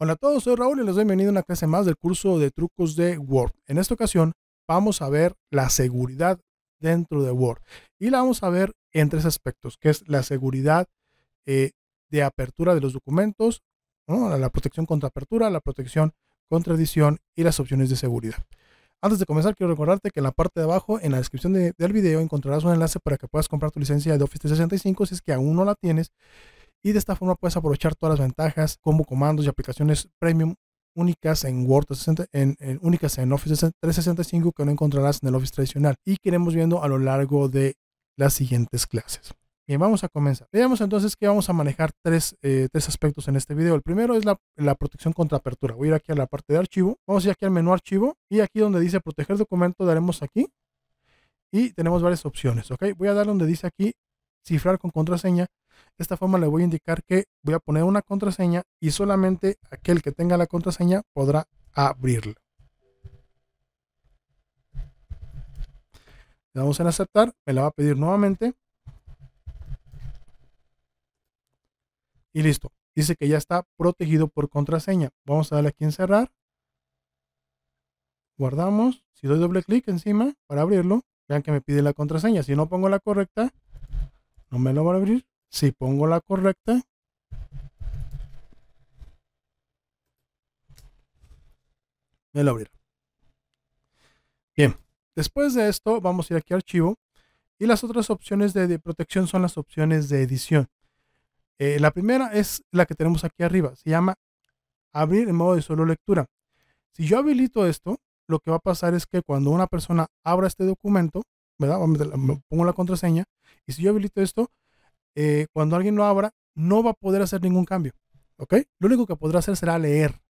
Hola a todos, soy Raúl y les doy bienvenido a una clase más del curso de trucos de Word. En esta ocasión vamos a ver la seguridad dentro de Word y la vamos a ver en tres aspectos, que es la seguridad eh, de apertura de los documentos, la protección contra apertura, la protección contra edición y las opciones de seguridad. Antes de comenzar, quiero recordarte que en la parte de abajo, en la descripción del video, encontrarás un enlace para que puedas comprar tu licencia de Office 365 si es que aún no la tienes y de esta forma puedes aprovechar todas las ventajas como comandos y aplicaciones premium únicas en Word únicas en Office 365 que no encontrarás en el Office tradicional y que iremos viendo a lo largo de las siguientes clases. Bien, vamos a comenzar. Veamos entonces que vamos a manejar tres, eh, tres aspectos en este video. El primero es la, protección contra apertura. Voy a ir aquí a la parte de archivo. Vamos a ir aquí al menú archivo y aquí donde dice proteger documento daremos aquí y tenemos varias opciones. Voy a dar donde dice aquí cifrar con contraseña de esta forma le voy a indicar que voy a poner una contraseña y solamente aquel que tenga la contraseña podrá abrirla. Le damos en aceptar, me la va a pedir nuevamente. Y listo. Dice que ya está protegido por contraseña. Vamos a darle aquí en cerrar. Guardamos. Si doy doble clic encima para abrirlo, vean que me pide la contraseña. Si no pongo la correcta, no me lo va a abrir. Si pongo la correcta, me la abrirá. Bien, después de esto vamos a ir aquí a archivo y las otras opciones de, protección son las opciones de edición. Eh, la primera es la que tenemos aquí arriba, se llama abrir en modo de solo lectura. Si yo habilito esto, lo que va a pasar es que cuando una persona abra este documento, ¿verdad? Pongo la contraseña y si yo habilito esto, eh, cuando alguien lo abra, no va a poder hacer ningún cambio. ¿Ok? Lo único que podrá hacer será leer,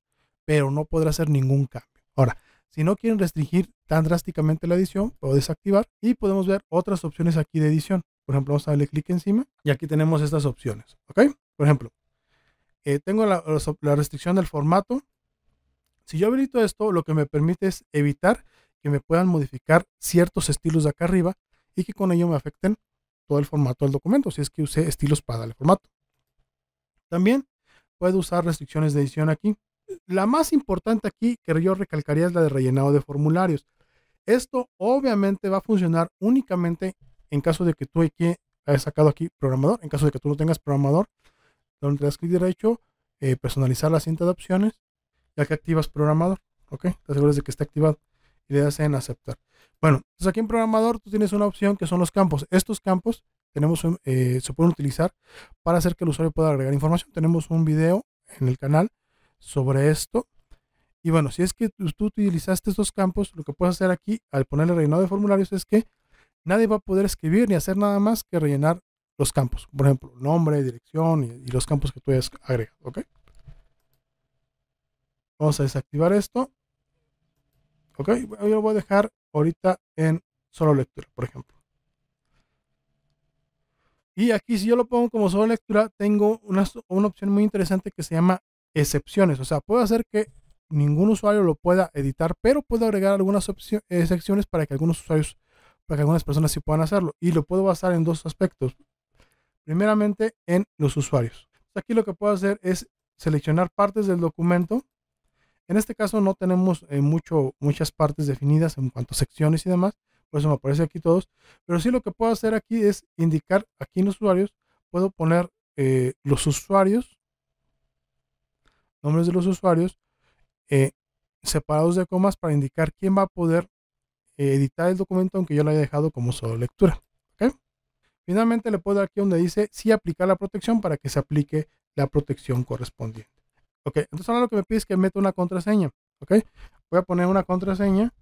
pero no podrá hacer ningún cambio. Ahora, si no quieren restringir tan drásticamente la edición, puedo desactivar y podemos ver otras opciones aquí de edición. Por ejemplo, vamos a darle clic encima y aquí tenemos estas opciones. ¿Ok? Por ejemplo, eh, tengo la, la restricción del formato. Si yo habilito esto, lo que me permite es evitar que me puedan modificar ciertos estilos de acá arriba y que con ello me afecten todo el formato del documento, si es que usé estilos para el formato. También puede usar restricciones de edición aquí. La más importante aquí que yo recalcaría es la de rellenado de formularios. Esto obviamente va a funcionar únicamente en caso de que tú aquí hayas sacado aquí programador, en caso de que tú no tengas programador, donde das clic derecho, eh, personalizar la cinta de opciones, ya que activas programador, ¿ok? Te aseguras de que esté activado y le en aceptar. Bueno, entonces aquí en programador tú tienes una opción que son los campos. Estos campos tenemos eh, se pueden utilizar para hacer que el usuario pueda agregar información. Tenemos un video en el canal sobre esto. Y bueno, si es que tú utilizaste estos campos, lo que puedes hacer aquí al ponerle rellenado de formularios es que nadie va a poder escribir ni hacer nada más que rellenar los campos. Por ejemplo, nombre, dirección y, los campos que tú hayas agregado. ¿ok? Vamos a desactivar esto Ok, yo lo voy a dejar ahorita en solo lectura, por ejemplo. Y aquí si yo lo pongo como solo lectura, tengo una, opción muy interesante que se llama excepciones. O sea, puedo hacer que ningún usuario lo pueda editar, pero puedo agregar algunas excepciones eh, para que algunos usuarios, para que algunas personas sí puedan hacerlo. Y lo puedo basar en dos aspectos. Primeramente, en los usuarios. Aquí lo que puedo hacer es seleccionar partes del documento en este caso no tenemos eh, mucho, muchas partes definidas en cuanto a secciones y demás, por eso me aparece aquí todos, pero sí lo que puedo hacer aquí es indicar aquí en usuarios, puedo poner eh, los usuarios, nombres de los usuarios, eh, separados de comas para indicar quién va a poder editar el documento aunque yo lo haya dejado como solo lectura. Finalmente le puedo dar aquí donde dice sí aplicar la protección para que se aplique la protección correspondiente. Ok, entonces ahora lo que me pide es que meta una contraseña. Ok, voy a poner una contraseña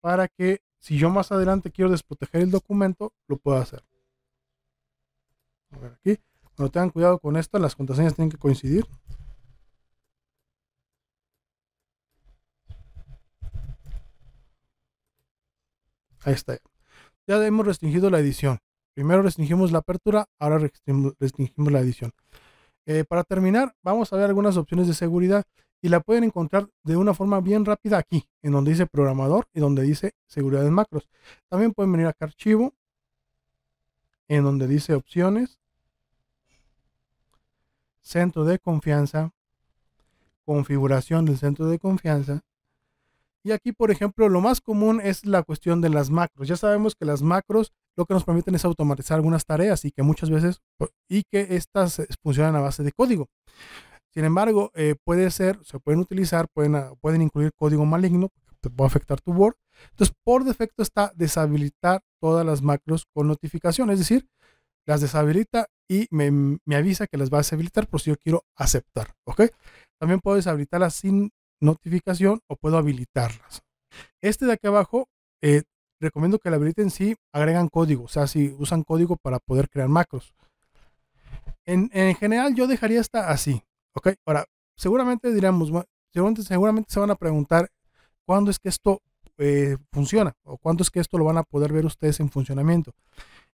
para que si yo más adelante quiero desproteger el documento, lo pueda hacer. A ver aquí. cuando tengan cuidado con esto, las contraseñas tienen que coincidir. Ahí está. Ya hemos restringido la edición. Primero restringimos la apertura, ahora restringimos la edición. Eh, para terminar, vamos a ver algunas opciones de seguridad y la pueden encontrar de una forma bien rápida aquí, en donde dice programador y donde dice seguridad de macros. También pueden venir acá a archivo, en donde dice opciones, centro de confianza, configuración del centro de confianza y aquí, por ejemplo, lo más común es la cuestión de las macros. Ya sabemos que las macros lo que nos permiten es automatizar algunas tareas y que muchas veces, y que estas eh, funcionan a base de código. Sin embargo, eh, puede ser, se pueden utilizar, pueden, ah, pueden incluir código maligno, que te puede afectar tu Word. Entonces, por defecto está deshabilitar todas las macros con notificación, es decir, las deshabilita y me, avisa que las va a deshabilitar por si yo quiero aceptar, También puedo deshabilitarlas sin notificación o puedo habilitarlas. Este de aquí abajo, eh, recomiendo que la habiliten si agregan código, o sea, si usan código para poder crear macros. En, general, yo dejaría esta así. ¿ok? Ahora, seguramente diríamos seguramente, se van a preguntar cuándo es que esto eh, funciona o cuándo es que esto lo van a poder ver ustedes en funcionamiento.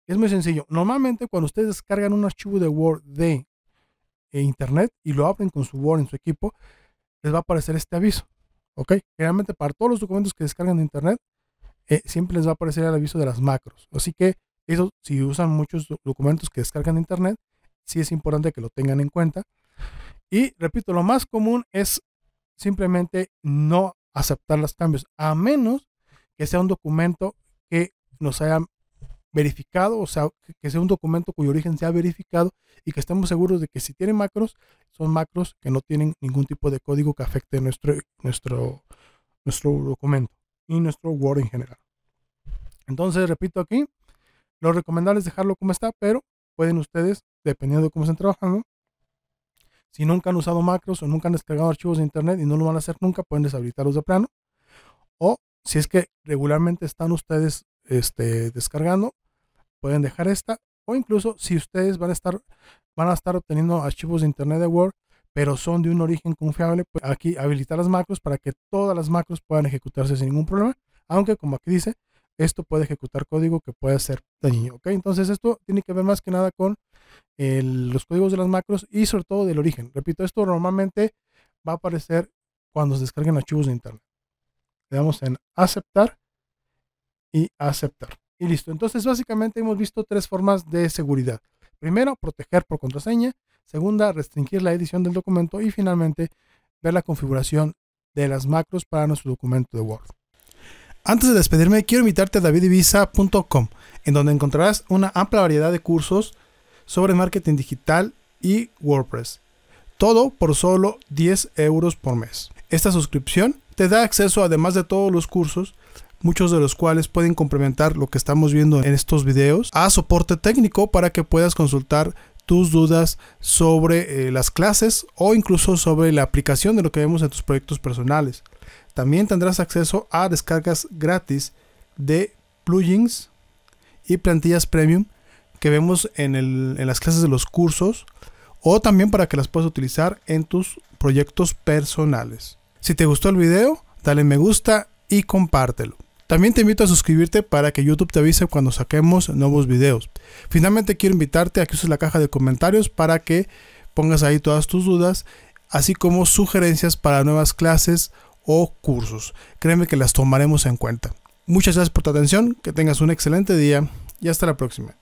Es muy sencillo. Normalmente cuando ustedes descargan un archivo de Word de eh, Internet y lo abren con su Word en su equipo, les va a aparecer este aviso. ¿Ok? Generalmente para todos los documentos que descargan de internet, eh, siempre les va a aparecer el aviso de las macros. Así que eso, si usan muchos documentos que descargan de internet, sí es importante que lo tengan en cuenta. Y repito, lo más común es simplemente no aceptar los cambios, a menos que sea un documento que nos haya verificado, o sea, que sea un documento cuyo origen se ha verificado y que estemos seguros de que si tiene macros, macros que no tienen ningún tipo de código que afecte nuestro, nuestro, nuestro documento y nuestro Word en general. Entonces, repito aquí, lo recomendable es dejarlo como está, pero pueden ustedes, dependiendo de cómo estén trabajando, si nunca han usado macros o nunca han descargado archivos de internet y no lo van a hacer nunca, pueden deshabilitarlos de plano. O si es que regularmente están ustedes este, descargando, pueden dejar esta o incluso si ustedes van a estar, van a estar obteniendo archivos de Internet de Word, pero son de un origen confiable, pues aquí habilitar las macros para que todas las macros puedan ejecutarse sin ningún problema, aunque como aquí dice, esto puede ejecutar código que puede ser dañino, Entonces esto tiene que ver más que nada con los códigos de las macros y sobre todo del origen. Repito, esto normalmente va a aparecer cuando se descarguen archivos de internet. Le damos en aceptar y aceptar y listo. Entonces, básicamente hemos visto tres formas de seguridad. Primero, proteger por contraseña. Segunda, restringir la edición del documento. Y finalmente, ver la configuración de las macros para nuestro documento de Word. Antes de despedirme, quiero invitarte a davidivisa.com, en donde encontrarás una amplia variedad de cursos sobre marketing digital y WordPress. Todo por solo 10 euros por mes. Esta suscripción te da acceso, además de todos los cursos, muchos de los cuales pueden complementar lo que estamos viendo en estos videos, a soporte técnico para que puedas consultar tus dudas sobre eh, las clases o incluso sobre la aplicación de lo que vemos en tus proyectos personales. También tendrás acceso a descargas gratis de plugins y plantillas premium que vemos en, en las clases de los cursos o también para que las puedas utilizar en tus proyectos personales. Si te gustó el video, dale me gusta y compártelo. También te invito a suscribirte para que YouTube te avise cuando saquemos nuevos videos. Finalmente quiero invitarte a que uses la caja de comentarios para que pongas ahí todas tus dudas, así como sugerencias para nuevas clases o cursos. Créeme que las tomaremos en cuenta. Muchas gracias por tu atención, que tengas un excelente día y hasta la próxima.